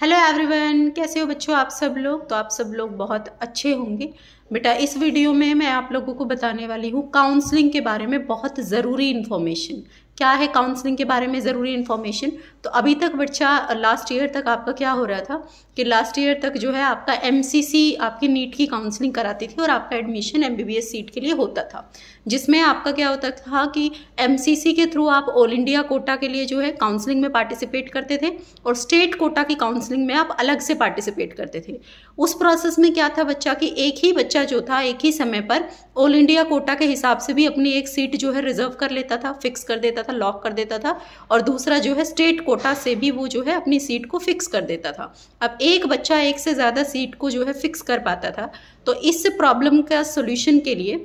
hello everyone कैसे हो बच्चों आप सब लोग तो आप सब लोग बहुत अच्छे होंगे बेटा इस वीडियो में मैं आप लोगों को बताने वाली हूँ काउंसलिंग के बारे में बहुत ज़रूरी इन्फॉर्मेशन क्या है काउंसलिंग के बारे में ज़रूरी इन्फॉर्मेशन तो अभी तक बच्चा लास्ट ईयर तक आपका क्या हो रहा था कि लास्ट ईयर तक जो है आपका एम आपकी नीट की काउंसलिंग कराती थी और आपका एडमिशन एम सीट के लिए होता था जिसमें आपका क्या होता था कि एम के थ्रू आप ऑल इंडिया कोटा के लिए जो है काउंसलिंग में पार्टिसिपेट करते थे और स्टेट कोटा की काउंसलिंग में आप अलग से पार्टिसिपेट करते थे उस प्रोसेस में क्या था बच्चा कि एक ही बच्चा मोर्चा जो था एक ही समय पर ऑल इंडिया कोटा के हिसाब से भी अपनी एक सीट जो है रिजर्व कर लेता था फिक्स कर देता था लॉक कर देता था और दूसरा जो है स्टेट कोटा से भी वो जो है अपनी सीट को फिक्स कर देता था अब एक बच्चा एक से ज़्यादा सीट को जो है फिक्स कर पाता था तो इस प्रॉब्लम का सोल्यूशन के लिए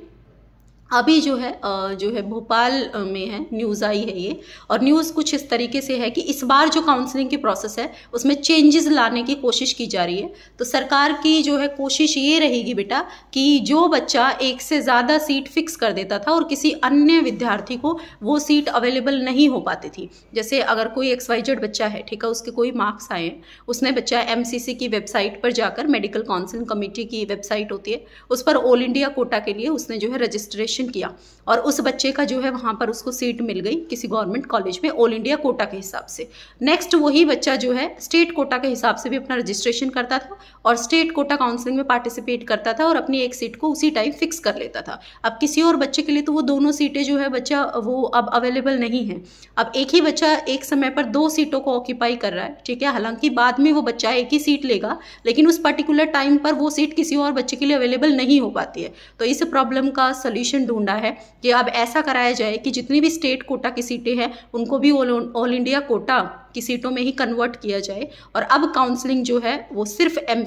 अभी जो है जो है भोपाल में है न्यूज़ आई है ये और न्यूज़ कुछ इस तरीके से है कि इस बार जो काउंसलिंग की प्रोसेस है उसमें चेंजेस लाने की कोशिश की जा रही है तो सरकार की जो है कोशिश ये रहेगी बेटा कि जो बच्चा एक से ज़्यादा सीट फिक्स कर देता था और किसी अन्य विद्यार्थी को वो सीट अवेलेबल नहीं हो पाती थी जैसे अगर कोई एक्सवाइजेड बच्चा है ठीक है उसके कोई मार्क्स आए हैं उसने बच्चा एम की वेबसाइट पर जाकर मेडिकल काउंसिलिंग कमेटी की वेबसाइट होती है उस पर ऑल इंडिया कोटा के लिए उसने जो है रजिस्ट्रेशन रजिस्ट्रेशन किया और उस बच्चे का जो है वहाँ पर उसको सीट मिल गई किसी गवर्नमेंट कॉलेज में ऑल इंडिया कोटा के हिसाब से नेक्स्ट वही बच्चा जो है स्टेट कोटा के हिसाब से भी अपना रजिस्ट्रेशन करता था और स्टेट कोटा काउंसलिंग में पार्टिसिपेट करता था और अपनी एक सीट को उसी टाइम फिक्स कर लेता था अब किसी और बच्चे के लिए तो वो दोनों सीटें जो है बच्चा वो अब अवेलेबल नहीं है अब एक ही बच्चा एक समय पर दो सीटों को ऑक्यूपाई कर रहा है ठीक है हालांकि बाद में वो बच्चा एक ही सीट लेगा लेकिन उस पर्टिकुलर टाइम पर वो सीट किसी और बच्चे के लिए अवेलेबल नहीं हो पाती है तो इस प्रॉब्लम का सोल्यूशन सोल्यूशन ढूंढा है कि अब ऐसा कराया जाए कि जितनी भी स्टेट कोटा की सीटें हैं उनको भी ऑल इंडिया कोटा की सीटों में ही कन्वर्ट किया जाए और अब काउंसलिंग जो है वो सिर्फ एम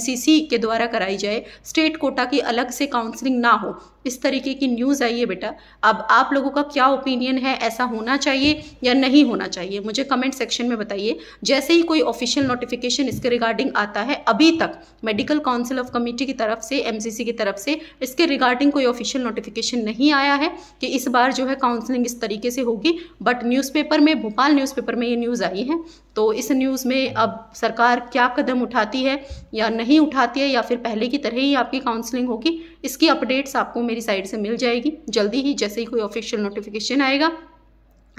के द्वारा कराई जाए स्टेट कोटा की अलग से काउंसलिंग ना हो इस तरीके की न्यूज़ आई है बेटा अब आप लोगों का क्या ओपिनियन है ऐसा होना चाहिए या नहीं होना चाहिए मुझे कमेंट सेक्शन में बताइए जैसे ही कोई ऑफिशियल नोटिफिकेशन इसके रिगार्डिंग आता है अभी तक मेडिकल काउंसिल ऑफ कमेटी की तरफ से एमसीसी की तरफ से इसके रिगार्डिंग कोई ऑफिशियल नोटिफिकेशन नहीं आया है कि इस बार जो है काउंसलिंग इस तरीके से होगी बट न्यूज़पेपर में भोपाल न्यूज़पेपर में ये न्यूज़ आई है तो इस न्यूज़ में अब सरकार क्या कदम उठाती है या नहीं उठाती है या फिर पहले की तरह ही आपकी काउंसलिंग होगी इसकी अपडेट्स आपको मेरी साइड से मिल जाएगी जल्दी ही जैसे ही कोई ऑफिशियल नोटिफिकेशन आएगा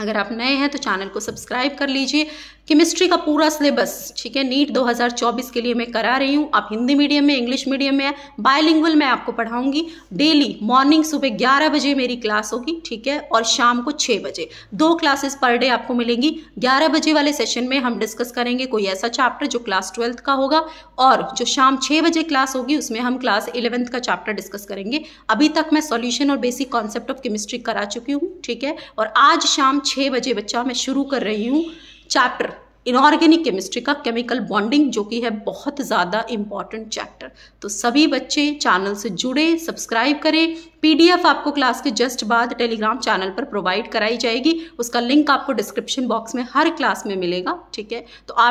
अगर आप नए हैं तो चैनल को सब्सक्राइब कर लीजिए केमिस्ट्री का पूरा सिलेबस ठीक है नीट 2024 के लिए मैं करा रही हूँ आप हिंदी मीडियम में इंग्लिश मीडियम में बायलिंगुअल मैं आपको पढ़ाऊंगी डेली मॉर्निंग सुबह 11 बजे मेरी क्लास होगी ठीक है और शाम को 6 बजे दो क्लासेस पर डे आपको मिलेंगी 11 बजे वाले सेशन में हम डिस्कस करेंगे कोई ऐसा चैप्टर जो क्लास ट्वेल्थ का होगा और जो शाम छः बजे क्लास होगी उसमें हम क्लास इलेवंथ का चैप्टर डिस्कस करेंगे अभी तक मैं सोल्यूशन और बेसिक कॉन्सेप्ट ऑफ केमिस्ट्री करा चुकी हूँ ठीक है और आज शाम छः बजे बच्चा मैं शुरू कर रही हूँ चैप्टर इनऑर्गेनिक केमिस्ट्री का केमिकल बॉन्डिंग जो कि है बहुत ज़्यादा इम्पॉर्टेंट चैप्टर तो सभी बच्चे चैनल से जुड़े सब्सक्राइब करें पीडीएफ आपको क्लास के जस्ट बाद टेलीग्राम चैनल पर प्रोवाइड कराई जाएगी उसका लिंक आपको डिस्क्रिप्शन बॉक्स में हर क्लास में मिलेगा ठीक है तो आप